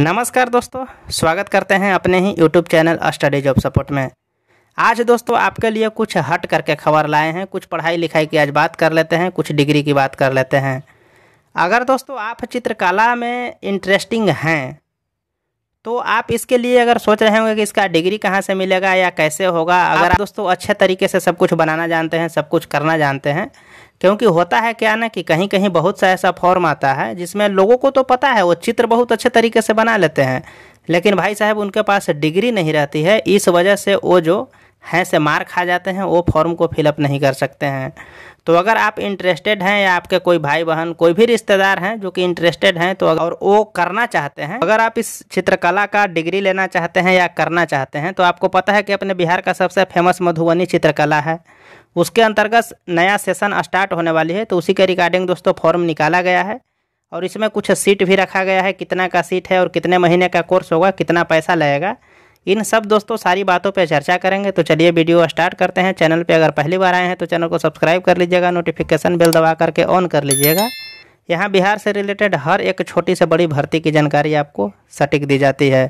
नमस्कार दोस्तों स्वागत करते हैं अपने ही YouTube channel study job support में आज दोस्तों आपके लिए कुछ हट करके खबर लाए हैं कुछ पढ़ाई लिखाई की आज बात कर लेते हैं कुछ डिग्री की बात कर लेते हैं अगर दोस्तों आप चित्रकला में इंटरेस्टिंग हैं तो आप इसके लिए अगर सोच रहे होंगे कि इसका डिग्री कहाँ से मिलेगा या कैसे होगा अगर आप दोस्तों अच्छे तरीके से सब कुछ बनाना जानते हैं सब कुछ करना जानते हैं क्योंकि होता है क्या ना कि कहीं कहीं बहुत सा ऐसा फॉर्म आता है जिसमें लोगों को तो पता है वो चित्र बहुत अच्छे तरीके से बना लेते हैं लेकिन भाई साहब उनके पास डिग्री नहीं रहती है इस वजह से वो जो हैं से मार खा जाते हैं वो फॉर्म को फिलअप नहीं कर सकते हैं तो अगर आप इंटरेस्टेड हैं या आपके कोई भाई बहन कोई भी रिश्तेदार हैं जो कि इंटरेस्टेड हैं तो और वो करना चाहते हैं अगर आप इस चित्रकला का डिग्री लेना चाहते हैं या करना चाहते हैं तो आपको पता है कि अपने बिहार का सबसे फेमस मधुबनी चित्रकला है उसके अंतर्गत नया सेशन स्टार्ट होने वाली है तो उसी के रिगार्डिंग दोस्तों फॉर्म निकाला गया है और इसमें कुछ सीट भी रखा गया है कितना का सीट है और कितने महीने का कोर्स होगा कितना पैसा लगेगा इन सब दोस्तों सारी बातों पर चर्चा करेंगे तो चलिए वीडियो स्टार्ट करते हैं चैनल पर अगर पहली बार आए हैं तो चैनल को सब्सक्राइब कर लीजिएगा नोटिफिकेशन बिल दबा करके ऑन कर लीजिएगा यहाँ बिहार से रिलेटेड हर एक छोटी से बड़ी भर्ती की जानकारी आपको सटीक दी जाती है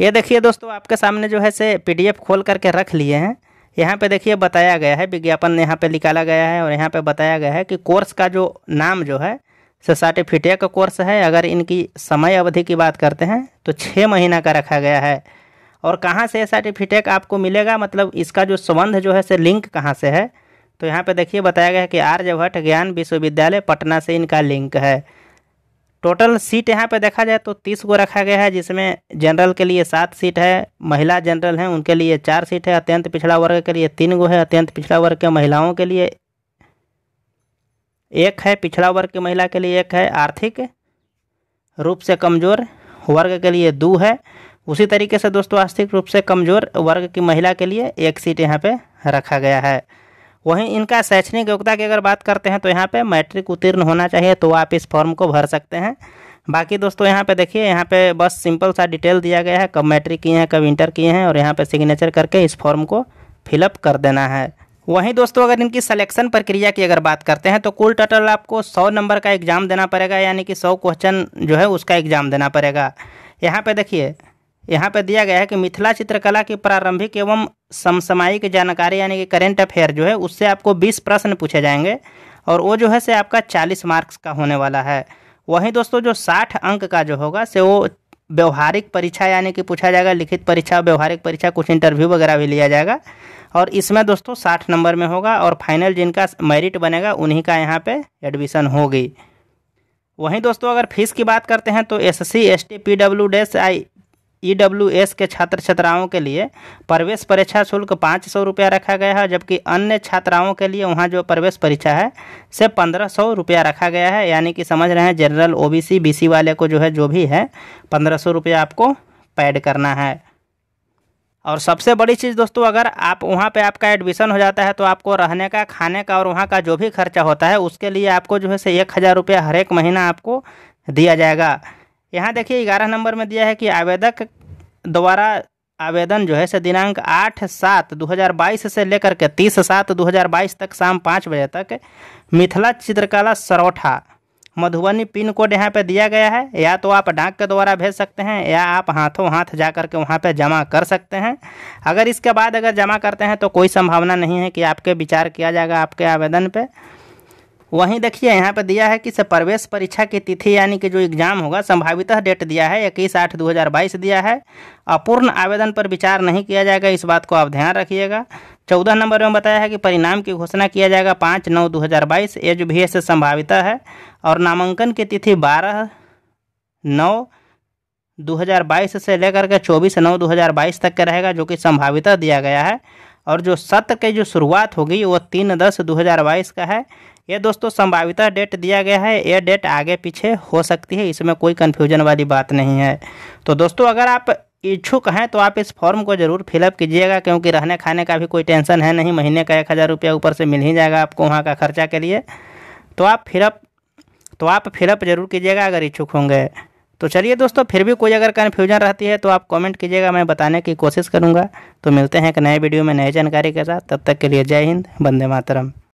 ये देखिए दोस्तों आपके सामने जो है से पीडीएफ खोल करके रख लिए हैं यहाँ पे देखिए बताया गया है विज्ञापन यहाँ पे निकाला गया है और यहाँ पे बताया गया है कि कोर्स का जो नाम जो है से सर्टिफिटे का कोर्स है अगर इनकी समय अवधि की बात करते हैं तो छः महीना का रखा गया है और कहाँ से सर्टिफिकेट आपको मिलेगा मतलब इसका जो संबंध जो है से लिंक कहाँ से है तो यहाँ पे देखिए बताया गया है कि आर्यभट्ट ज्ञान विश्वविद्यालय पटना से इनका लिंक है टोटल सीट यहाँ पे देखा जाए तो तीस को रखा गया है जिसमें जनरल के लिए सात सीट है महिला जनरल हैं उनके लिए चार सीट है अत्यंत पिछड़ा वर्ग के लिए तीन गो है अत्यंत पिछड़ा वर्ग के महिलाओं के लिए एक है पिछड़ा वर्ग की महिला के लिए एक है आर्थिक रूप से कमज़ोर वर्ग के लिए दो है उसी तरीके से दोस्तों आर्थिक रूप से कमज़ोर वर्ग की महिला के लिए एक सीट यहाँ पे रखा गया है वहीं इनका शैक्षणिक योग्यता की अगर बात करते हैं तो यहाँ पे मैट्रिक उत्तीर्ण होना चाहिए तो आप इस फॉर्म को भर सकते हैं बाकी दोस्तों यहाँ पे देखिए यहाँ पे बस सिंपल सा डिटेल दिया गया है कब मैट्रिक किए हैं कब इंटर किए हैं और यहाँ पे सिग्नेचर करके इस फॉर्म को फिलअप कर देना है वहीं दोस्तों अगर इनकी सलेक्शन प्रक्रिया की अगर बात करते हैं तो कुल टोटल आपको सौ नंबर का एग्ज़ाम देना पड़ेगा यानी कि सौ क्वेश्चन जो है उसका एग्ज़ाम देना पड़ेगा यहाँ पर देखिए यहाँ पर दिया गया है कि मिथिला चित्रकला की प्रारंभिक एवं समसामायिक जानकारी यानी कि करेंट अफेयर जो है उससे आपको बीस प्रश्न पूछे जाएंगे और वो जो है से आपका चालीस मार्क्स का होने वाला है वहीं दोस्तों जो साठ अंक का जो होगा से वो व्यवहारिक परीक्षा यानी कि पूछा जाएगा लिखित परीक्षा व्यवहारिक परीक्षा कुछ इंटरव्यू वगैरह भी लिया जाएगा और इसमें दोस्तों साठ नंबर में होगा और फाइनल जिनका मेरिट बनेगा उन्हीं का यहाँ पे एडमिशन होगी वहीं दोस्तों अगर फीस की बात करते हैं तो S C S T P W D I E e के छात्र छात्राओं के लिए प्रवेश परीक्षा शुल्क पाँच सौ रुपया रखा गया है जबकि अन्य छात्राओं के लिए वहाँ जो प्रवेश परीक्षा है से पंद्रह सौ रुपया रखा गया है यानी कि समझ रहे हैं जनरल ओ बी वाले को जो है जो भी है पंद्रह सौ रुपया आपको पैड करना है और सबसे बड़ी चीज़ दोस्तों अगर आप वहाँ पे आपका एडमिशन हो जाता है तो आपको रहने का खाने का और वहाँ का जो भी खर्चा होता है उसके लिए आपको जो है से एक हज़ार रुपया हर एक महीना आपको दिया जाएगा यहाँ देखिए ग्यारह नंबर में दिया है कि आवेदक द्वारा आवेदन जो है से दिनांक आठ सात 2022 से लेकर के तीस सात 2022 तक शाम पाँच बजे तक मिथिला चित्रकला सरोठा मधुबनी पिन कोड यहाँ पे दिया गया है या तो आप डाक के द्वारा भेज सकते हैं या आप हाथों हाथ जा कर के वहाँ पे जमा कर सकते हैं अगर इसके बाद अगर जमा करते हैं तो कोई संभावना नहीं है कि आपके विचार किया जाएगा आपके आवेदन पे वहीं देखिए यहाँ पर दिया है कि प्रवेश परीक्षा की तिथि यानी कि जो एग्ज़ाम होगा संभावितः डेट दिया है इक्कीस आठ दो हज़ार बाईस दिया है अपूर्ण आवेदन पर विचार नहीं किया जाएगा इस बात को आप ध्यान रखिएगा चौदह नंबर में बताया है कि परिणाम की घोषणा किया जाएगा पाँच नौ दो हज़ार बाईस एज भी एस संभाविता है और नामांकन की तिथि बारह नौ 2022 से लेकर के चौबीस नौ 2022 तक का रहेगा जो कि संभाविता दिया गया है और जो सत्र की जो शुरुआत होगी वो तीन दस 2022 का है ये दोस्तों संभाविता डेट दिया गया है ये डेट आगे पीछे हो सकती है इसमें कोई कन्फ्यूजन वाली बात नहीं है तो दोस्तों अगर आप इच्छुक हैं तो आप इस फॉर्म को ज़रूर फिलअप कीजिएगा क्योंकि रहने खाने का भी कोई टेंशन है नहीं महीने का एक हज़ार रुपया ऊपर से मिल ही जाएगा आपको वहाँ का खर्चा के लिए तो आप फिलअप तो आप फिलअप जरूर कीजिएगा अगर इच्छुक होंगे तो चलिए दोस्तों फिर भी कोई अगर कन्फ्यूजन रहती है तो आप कॉमेंट कीजिएगा मैं बताने की कोशिश करूँगा तो मिलते हैं एक नए वीडियो में नए जानकारी के साथ तब तक के लिए जय हिंद बंदे मातरम